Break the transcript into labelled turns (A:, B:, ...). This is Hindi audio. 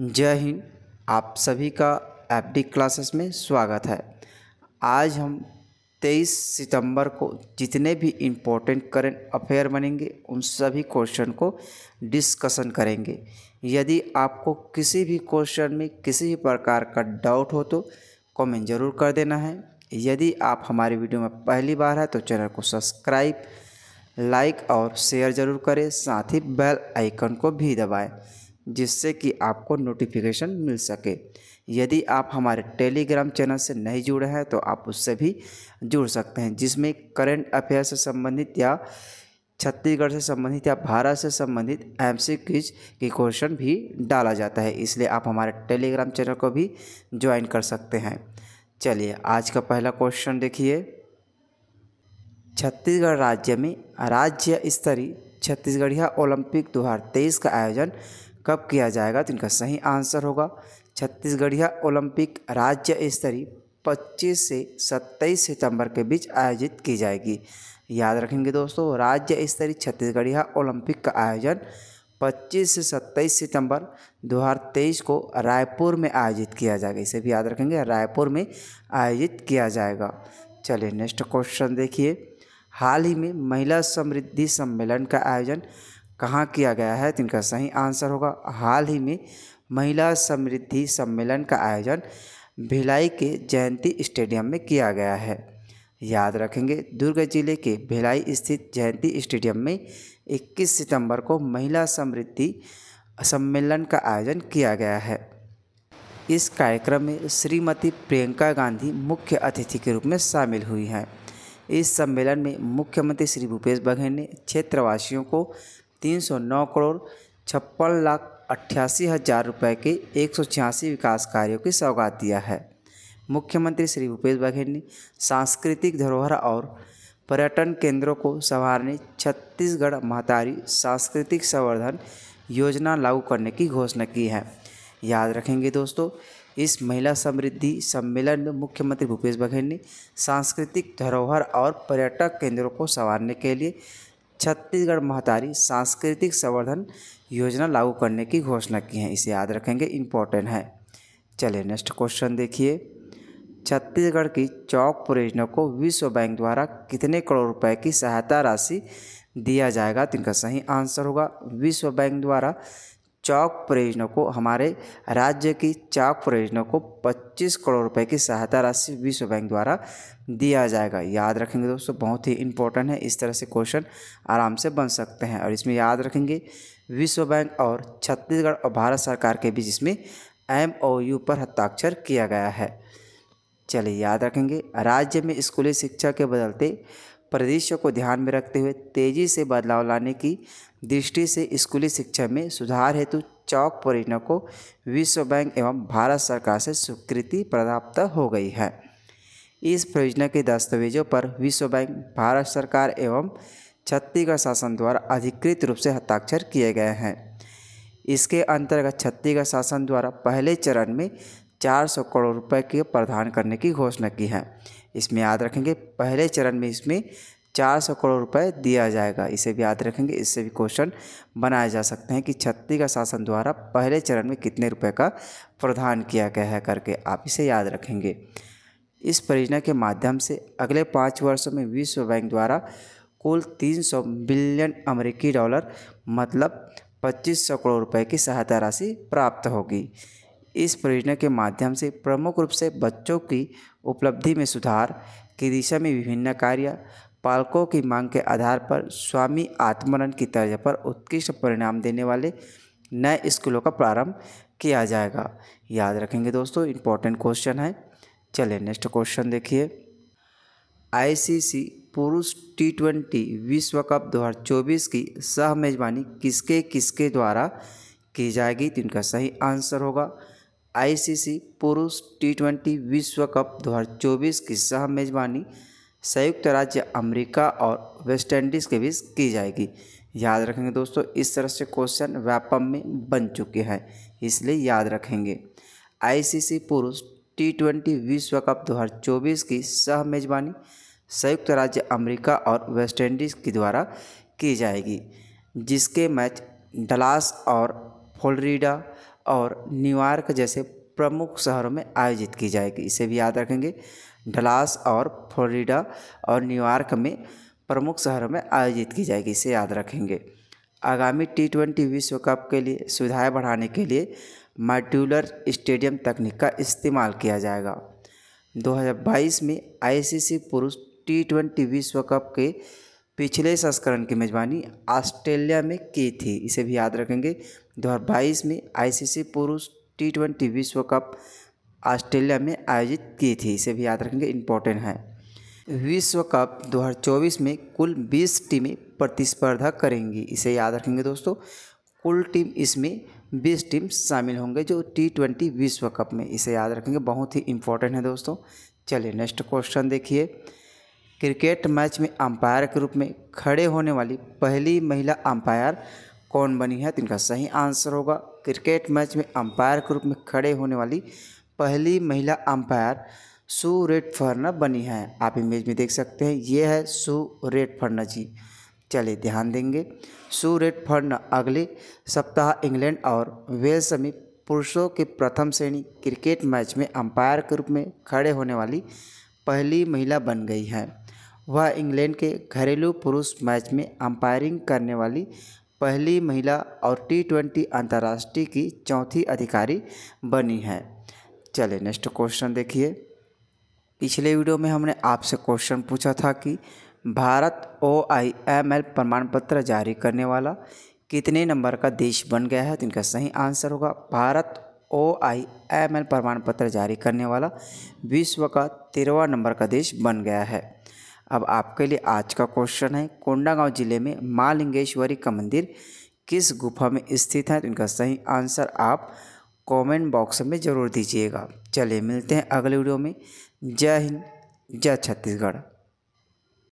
A: जय हिंद आप सभी का एफ क्लासेस में स्वागत है आज हम 23 सितंबर को जितने भी इम्पोर्टेंट करंट अफेयर बनेंगे उन सभी क्वेश्चन को डिस्कशन करेंगे यदि आपको किसी भी क्वेश्चन में किसी भी प्रकार का डाउट हो तो कमेंट जरूर कर देना है यदि आप हमारे वीडियो में पहली बार है तो चैनल को सब्सक्राइब लाइक और शेयर जरूर करें साथ ही बेल आइकन को भी दबाएं जिससे कि आपको नोटिफिकेशन मिल सके यदि आप हमारे टेलीग्राम चैनल से नहीं जुड़े हैं तो आप उससे भी जुड़ सकते हैं जिसमें करंट अफेयर से संबंधित या छत्तीसगढ़ से संबंधित या भारत से संबंधित एम सी क्विज की क्वेश्चन भी डाला जाता है इसलिए आप हमारे टेलीग्राम चैनल को भी ज्वाइन कर सकते हैं चलिए आज का पहला क्वेश्चन देखिए छत्तीसगढ़ राज्य में राज्य स्तरीय छत्तीसगढ़िया ओलंपिक तेईस का आयोजन कब किया जाएगा तो इनका सही आंसर होगा छत्तीसगढ़िया ओलंपिक राज्य स्तरीय 25 से 27 सितंबर के बीच आयोजित की जाएगी याद रखेंगे दोस्तों राज्य स्तरीय छत्तीसगढ़िया ओलंपिक का आयोजन 25 से 27 सितंबर 2023 को रायपुर में आयोजित किया जाएगा इसे भी याद रखेंगे रायपुर में आयोजित किया जाएगा चलिए नेक्स्ट क्वेश्चन देखिए हाल ही में महिला समृद्धि सम्मेलन का आयोजन कहाँ किया गया है तो इनका सही आंसर होगा हाल ही में महिला समृद्धि सम्मेलन का आयोजन भिलाई के जयंती स्टेडियम में किया गया है याद रखेंगे दुर्ग जिले के भिलाई स्थित जयंती स्टेडियम में 21 सितंबर को महिला समृद्धि सम्मेलन का आयोजन किया गया है इस कार्यक्रम में श्रीमती प्रियंका गांधी मुख्य अतिथि के रूप में शामिल हुई हैं इस सम्मेलन में मुख्यमंत्री श्री भूपेश बघेल ने क्षेत्रवासियों को तीन सौ नौ करोड़ छप्पन लाख अट्ठासी हज़ार रुपये के एक सौ छियासी विकास कार्यों की सौगात दिया है मुख्यमंत्री श्री भूपेश बघेल ने सांस्कृतिक धरोहर और पर्यटन केंद्रों को संवारने छत्तीसगढ़ महतारी सांस्कृतिक संवर्धन योजना लागू करने की घोषणा की है याद रखेंगे दोस्तों इस महिला समृद्धि सम्मेलन में मुख्यमंत्री भूपेश बघेल ने सांस्कृतिक धरोहर और पर्यटक केंद्रों को संवारने के लिए छत्तीसगढ़ महतारी सांस्कृतिक संवर्धन योजना लागू करने की घोषणा की है इसे याद रखेंगे इम्पोर्टेंट है चलिए नेक्स्ट क्वेश्चन देखिए छत्तीसगढ़ की चौक परियोजना को विश्व बैंक द्वारा कितने करोड़ रुपए की सहायता राशि दिया जाएगा तो इनका सही आंसर होगा विश्व बैंक द्वारा चौक परियोजना को हमारे राज्य की चौक परियोजना को 25 करोड़ रुपए की सहायता राशि विश्व बैंक द्वारा दिया जाएगा याद रखेंगे दोस्तों बहुत ही इंपॉर्टेंट है इस तरह से क्वेश्चन आराम से बन सकते हैं और इसमें याद रखेंगे विश्व बैंक और छत्तीसगढ़ और भारत सरकार के बीच इसमें एम पर हस्ताक्षर किया गया है चलिए याद रखेंगे राज्य में स्कूली शिक्षा के बदलते परिदृश्य को ध्यान में रखते हुए तेजी से बदलाव लाने की दृष्टि से स्कूली शिक्षा में सुधार हेतु चौक परियोजना को विश्व बैंक एवं भारत सरकार से स्वीकृति प्राप्त हो गई है इस परियोजना के दस्तावेजों पर विश्व बैंक भारत सरकार एवं छत्तीसगढ़ शासन द्वारा अधिकृत रूप से हस्ताक्षर किए गए हैं इसके अंतर्गत छत्तीसगढ़ शासन द्वारा पहले चरण में चार सौ करोड़ रुपए के प्रदान करने की घोषणा की है इसमें याद रखेंगे पहले चरण में इसमें चार सौ करोड़ रुपए दिया जाएगा इसे भी याद रखेंगे इससे भी क्वेश्चन बनाए जा सकते हैं कि छत्तीसगढ़ शासन द्वारा पहले चरण में कितने रुपए का प्रदान किया गया है करके आप इसे याद रखेंगे इस परियोजना के माध्यम से अगले पाँच वर्षों में विश्व बैंक द्वारा कुल 300 बिलियन अमेरिकी डॉलर मतलब 2500 करोड़ रुपए की सहायता राशि प्राप्त होगी इस परियोजना के माध्यम से प्रमुख रूप से बच्चों की उपलब्धि में सुधार की दिशा में विभिन्न कार्य पालकों की मांग के आधार पर स्वामी आत्मरण की तर्ज पर उत्कृष्ट परिणाम देने वाले नए स्कूलों का प्रारंभ किया जाएगा याद रखेंगे दोस्तों इम्पोर्टेंट क्वेश्चन है चलिए नेक्स्ट क्वेश्चन देखिए आईसीसी पुरुष टी ट्वेंटी विश्व कप 2024 की सह मेजबानी किसके किसके द्वारा की जाएगी तो इनका सही आंसर होगा आईसीसी पुरुष टी ट्वेंटी विश्व कप 2024 की सह मेज़बानी संयुक्त राज्य अमेरिका और वेस्टइंडीज़ के बीच की जाएगी याद रखेंगे दोस्तों इस तरह से क्वेश्चन व्यापम में बन चुके हैं इसलिए याद रखेंगे आईसीसी पुरुष टी ट्वेंटी विश्व कप 2024 की सह मेज़बानी संयुक्त राज्य अमेरिका और वेस्टइंडीज़ के द्वारा की जाएगी जिसके मैच डलास और फ्लोरिडा और न्यूयॉर्क जैसे प्रमुख शहरों में आयोजित की जाएगी इसे भी याद रखेंगे डलास और फ्लोरिडा और न्यूयॉर्क में प्रमुख शहरों में आयोजित की जाएगी इसे याद रखेंगे आगामी टी ट्वेंटी विश्व कप के लिए सुविधाएँ बढ़ाने के लिए मॉड्यूलर स्टेडियम तकनीक का इस्तेमाल किया जाएगा 2022 में आईसीसी पुरुष टी ट्वेंटी विश्व कप के पिछले संस्करण की मेज़बानी ऑस्ट्रेलिया में की थी इसे भी याद रखेंगे 2022 में आईसीसी पुरुष टी ट्वेंटी विश्व कप ऑस्ट्रेलिया में आयोजित किए थे इसे भी याद रखेंगे इम्पोर्टेंट है विश्व कप 2024 में कुल 20 टीमें प्रतिस्पर्धा करेंगी इसे याद रखेंगे दोस्तों कुल टीम इसमें 20 टीम शामिल होंगे जो टी ट्वेंटी विश्व कप में इसे याद रखेंगे बहुत ही इम्पोर्टेंट है दोस्तों चलिए नेक्स्ट क्वेश्चन देखिए क्रिकेट मैच में अंपायर के रूप में खड़े होने वाली पहली महिला अंपायर कौन बनी है तो इनका सही आंसर होगा क्रिकेट मैच में अंपायर के रूप में खड़े होने वाली पहली महिला अंपायर सू रेड फर्ना बनी है आप इमेज में देख सकते हैं ये है सू रेड फर्ना जी चलिए ध्यान देंगे सू रेड फर्ना अगले सप्ताह इंग्लैंड और वेल्स में पुरुषों के प्रथम श्रेणी क्रिकेट मैच में अंपायर के रूप में खड़े होने वाली पहली महिला बन गई है वह इंग्लैंड के घरेलू पुरुष मैच में अंपायरिंग करने वाली पहली महिला और टी ट्वेंटी अंतर्राष्ट्रीय की चौथी अधिकारी बनी है चले नेक्स्ट क्वेश्चन देखिए पिछले वीडियो में हमने आपसे क्वेश्चन पूछा था कि Bharat O I M L प्रमाण पत्र जारी करने वाला कितने नंबर का देश बन गया है तो इनका सही आंसर होगा Bharat O I M L प्रमाण पत्र जारी करने वाला विश्व का तेरहवा नंबर का देश बन गया है अब आपके लिए आज का क्वेश्चन है कोंडागांव जिले में माँ लिंगेश्वरी का मंदिर किस गुफा में स्थित है तो इनका सही आंसर आप कमेंट बॉक्स में ज़रूर दीजिएगा चलिए मिलते हैं अगले वीडियो में जय हिंद जय छत्तीसगढ़